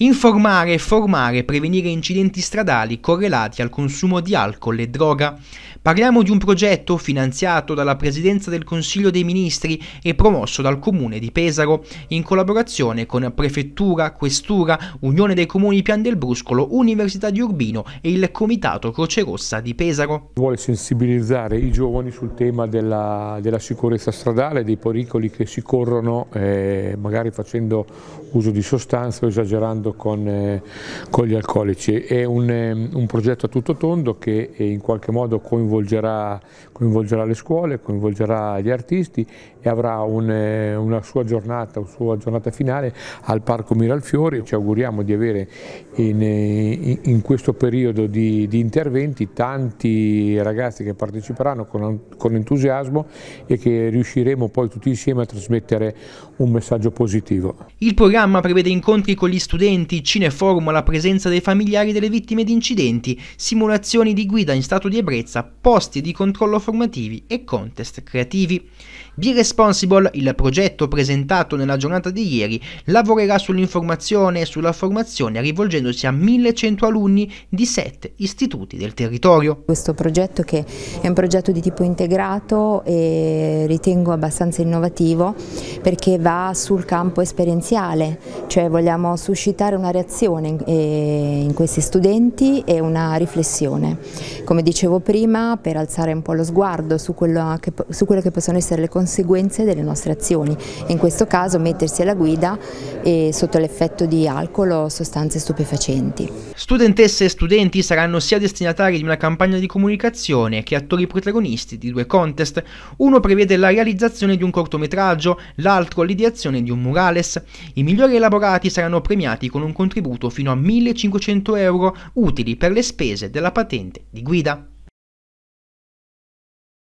Informare e formare e prevenire incidenti stradali correlati al consumo di alcol e droga. Parliamo di un progetto finanziato dalla Presidenza del Consiglio dei Ministri e promosso dal Comune di Pesaro, in collaborazione con Prefettura, Questura, Unione dei Comuni Pian del Bruscolo, Università di Urbino e il Comitato Croce Rossa di Pesaro. Vuole sensibilizzare i giovani sul tema della, della sicurezza stradale, dei pericoli che si corrono, eh, magari facendo uso di sostanze o esagerando riguardo con, eh, con gli alcolici. È un, ehm, un, progetto a tutto tondo che eh, in qualche modo coinvolgerà, coinvolgerà le scuole, coinvolgerà gli artisti e avrà un, eh, una sua giornata, una sua giornata finale al Parco Miralfiori. Ci auguriamo di avere in, in questo periodo di, di, interventi tanti ragazzi che parteciperanno con, con entusiasmo e che riusciremo poi tutti insieme a trasmettere un messaggio positivo. Il programma prevede incontri con gli studenti documenti, cineforum alla presenza dei familiari delle vittime di incidenti, simulazioni di guida in stato di ebbrezza, posti di controllo formativi e contest creativi. Be Responsible, il progetto presentato nella giornata di ieri, lavorerà sull'informazione e sulla formazione rivolgendosi a 1100 alunni di 7 istituti del territorio. Questo progetto che è un progetto di tipo integrato e ritengo abbastanza innovativo perché va sul campo esperienziale, cioè vogliamo suscitare generare una reazione eh, in questi studenti e una riflessione. Come dicevo prima, per alzare un po' lo sguardo su, che, su quelle che possono essere le conseguenze delle nostre azioni, in questo caso mettersi alla guida e eh, sotto l'effetto di alcol o sostanze stupefacenti. Studentesse e studenti saranno sia destinatari di una campagna di comunicazione che attori protagonisti di due contest. Uno prevede la realizzazione di un cortometraggio, l'altro l'ideazione di un murales. I migliori elaborati saranno premiati con con un contributo fino a 1500 euro utili per le spese della patente di guida.